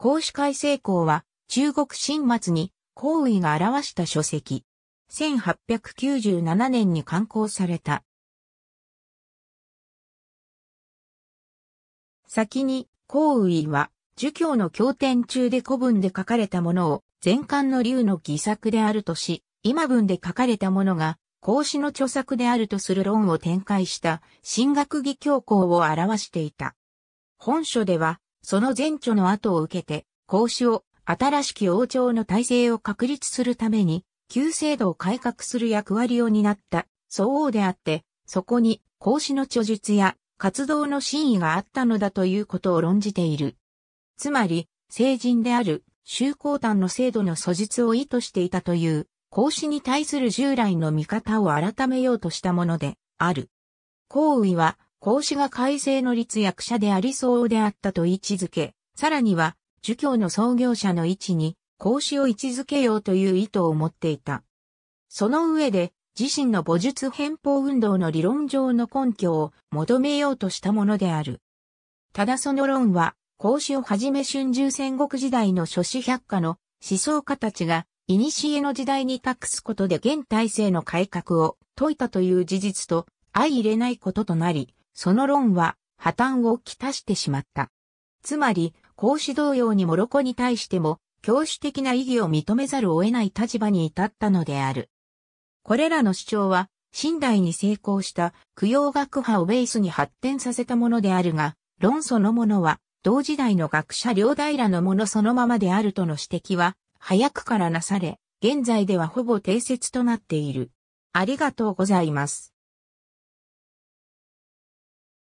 孔子改正公は中国新末に孔位が表した書籍。1897年に刊行された。先に、孔位は、儒教の経典中で古文で書かれたものを、全巻の竜の偽作であるとし、今文で書かれたものが、孔子の著作であるとする論を展開した、新学義教皇を表していた。本書では、その前著の後を受けて、孔子を新しき王朝の体制を確立するために、旧制度を改革する役割を担った総王であって、そこに孔子の著述や活動の真意があったのだということを論じている。つまり、成人である修行団の制度の素実を意図していたという、孔子に対する従来の見方を改めようとしたものである。孔維は、孔子が改正の立役者でありそうであったと位置づけ、さらには、儒教の創業者の位置に、孔子を位置づけようという意図を持っていた。その上で、自身の母術変法運動の理論上の根拠を求めようとしたものである。ただその論は、孔子をはじめ春秋戦国時代の諸子百科の思想家たちが、古の時代に託すことで現体制の改革を説いたという事実と相入れないこととなり、その論は破綻をきたしてしまった。つまり、孔子同様にモロコに対しても、教師的な意義を認めざるを得ない立場に至ったのである。これらの主張は、信代に成功した供養学派をベースに発展させたものであるが、論そのものは、同時代の学者両平のものそのままであるとの指摘は、早くからなされ、現在ではほぼ定説となっている。ありがとうございます。